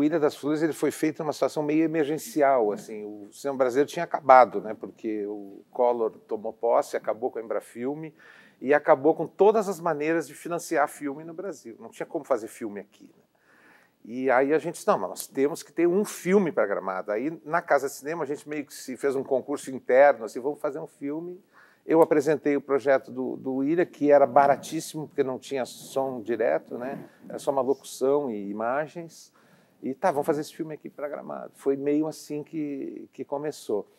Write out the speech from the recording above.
o Ilha das Flores ele foi feito numa situação meio emergencial, assim, o cinema brasileiro tinha acabado, né? Porque o Collor tomou posse, acabou com a Embrafilme e acabou com todas as maneiras de financiar filme no Brasil. Não tinha como fazer filme aqui. Né? E aí a gente disse, não, mas nós temos que ter um filme para Gramado. Aí na Casa de Cinema a gente meio que se fez um concurso interno, assim, vamos fazer um filme. Eu apresentei o projeto do, do Ilha, que era baratíssimo, porque não tinha som direto, né? era só uma locução e imagens. E tá, vamos fazer esse filme aqui para Gramado. Foi meio assim que, que começou.